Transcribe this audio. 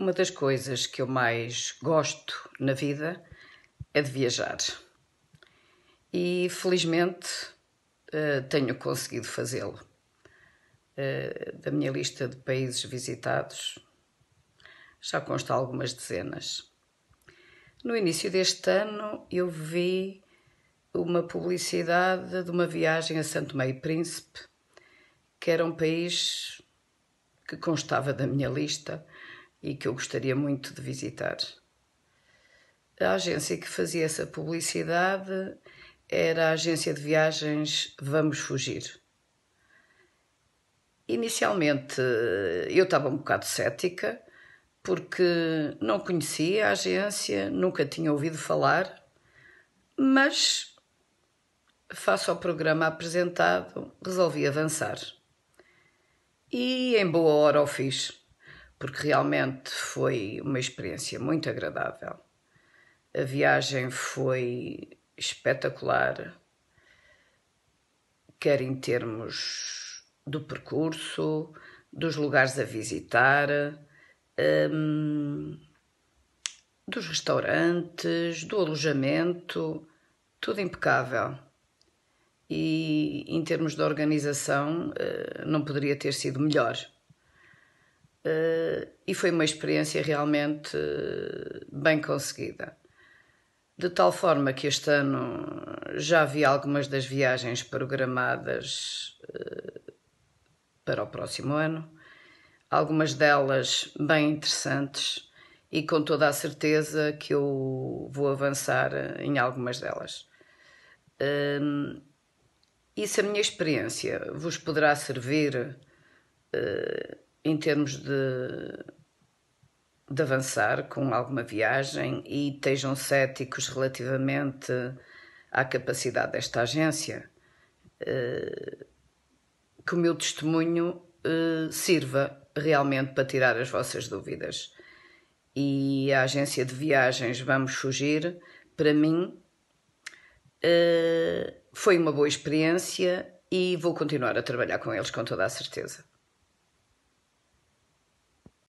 Uma das coisas que eu mais gosto na vida é de viajar. E felizmente eh, tenho conseguido fazê-lo. Eh, da minha lista de países visitados já consta algumas dezenas. No início deste ano eu vi uma publicidade de uma viagem a Santo Meio Príncipe, que era um país que constava da minha lista e que eu gostaria muito de visitar. A agência que fazia essa publicidade era a agência de viagens Vamos Fugir. Inicialmente eu estava um bocado cética porque não conhecia a agência, nunca tinha ouvido falar, mas face ao programa apresentado resolvi avançar. E em boa hora o fiz porque realmente foi uma experiência muito agradável. A viagem foi espetacular, quer em termos do percurso, dos lugares a visitar, hum, dos restaurantes, do alojamento, tudo impecável. E em termos de organização, eh, não poderia ter sido melhor. Uh, e foi uma experiência realmente uh, bem conseguida. De tal forma que este ano já vi algumas das viagens programadas eh, para o próximo ano, algumas delas bem interessantes e com toda a certeza que eu vou avançar em algumas delas. Ehm, e se a minha experiência vos poderá servir em termos de, de avançar com alguma viagem e estejam céticos relativamente à capacidade desta agência. Eh, que o meu testemunho eh, sirva realmente para tirar as vossas dúvidas. E a agência de viagens Vamos Fugir, para mim, eh, foi uma boa experiência e vou continuar a trabalhar com eles com toda a certeza.